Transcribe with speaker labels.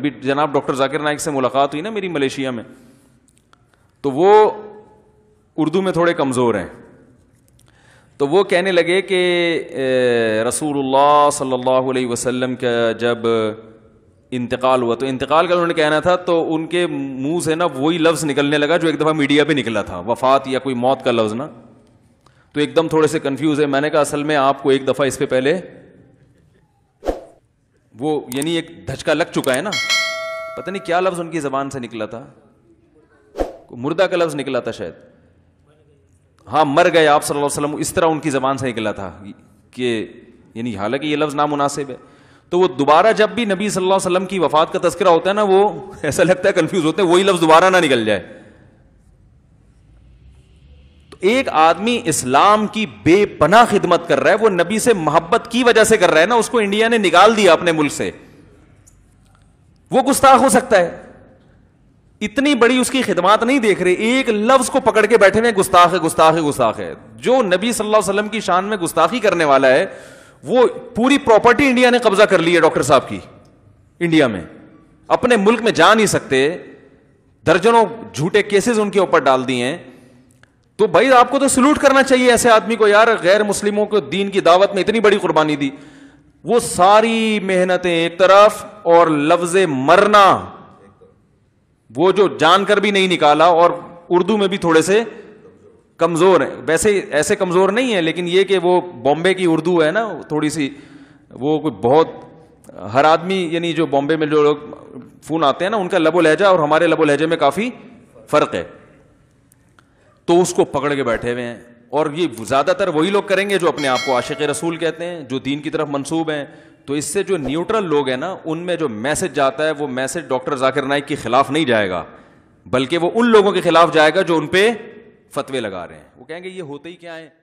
Speaker 1: अभी जनाब डॉक्टर जाकिर नाइक से मुलाकात हुई ना मेरी मलेशिया में तो वो उर्दू में थोड़े कमज़ोर हैं तो वो कहने लगे कि रसूलुल्लाह सल्लल्लाहु अलैहि वसल्लम का जब इंतकाल हुआ तो इंतकाल का उन्होंने कहना था तो उनके मुंह से ना वही लफ्ज़ निकलने लगा जो एक दफ़ा मीडिया पे निकला था वफात या कोई मौत का लफ्ज़ ना तो एकदम थोड़े से कंफ्यूज है मैंने कहा असल में आपको एक दफ़ा इस पर पहले वो यानी एक धचका लग चुका है ना पता नहीं क्या लफ्ज़ उनकी ज़बान से निकला था मुर्दा का लफ्ज़ निकला था शायद हाँ मर गए आप सल्लल्लाहु अलैहि वसल्लम इस तरह उनकी ज़बान से निकला था कि यानी हालांकि ये लफ्ज़ नामुनासिब है तो वो दोबारा जब भी नबी सल्लल्लाहु अलैहि वसल्लम की वफात का तस्करा होता है ना वो ऐसा लगता है कंफ्यूज होते हैं वही लफ्ज़ दोबारा ना निकल जाए तो एक आदमी इस्लाम की बेपना खिदमत कर रहा है वो नबी से मोहब्बत की वजह से कर रहा है ना उसको इंडिया ने निकाल दिया अपने मुल्क से वो गुस्ताख हो सकता है इतनी बड़ी उसकी खिदमात नहीं देख रहे एक लफ्ज को पकड़ के बैठे हुए गुस्ताख है गुस्ताख है गुस्ताख है जो नबी सल्लल्लाहु अलैहि वसल्लम की शान में गुस्ताखी करने वाला है वो पूरी प्रॉपर्टी इंडिया ने कब्जा कर ली है डॉक्टर साहब की इंडिया में अपने मुल्क में जा नहीं सकते दर्जनों झूठे केसेस उनके ऊपर डाल दिए हैं तो भाई आपको तो सल्यूट करना चाहिए ऐसे आदमी को यार गैर मुस्लिमों को दीन की दावत में इतनी बड़ी कुर्बानी दी वो सारी मेहनतें एक तरफ और लफ्ज मरना वो जो जानकर भी नहीं निकाला और उर्दू में भी थोड़े से कमजोर है वैसे ऐसे कमजोर नहीं है लेकिन ये कि वो बॉम्बे की उर्दू है ना थोड़ी सी वो कोई बहुत हर आदमी यानी जो बॉम्बे में जो लोग फोन आते हैं ना उनका लबो लहजा और हमारे लबो लहजे में काफी फर्क है तो उसको पकड़ के बैठे हुए हैं और ये ज़्यादातर वही लोग करेंगे जो अपने आप को आशिक रसूल कहते हैं जो दीन की तरफ मंसूब हैं तो इससे जो न्यूट्रल लोग हैं ना उनमें जो मैसेज जाता है वो मैसेज डॉक्टर जाकिर नाइक के खिलाफ नहीं जाएगा बल्कि वो उन लोगों के खिलाफ जाएगा जो उन पर फतवे लगा रहे हैं वो कहेंगे ये होते ही क्या है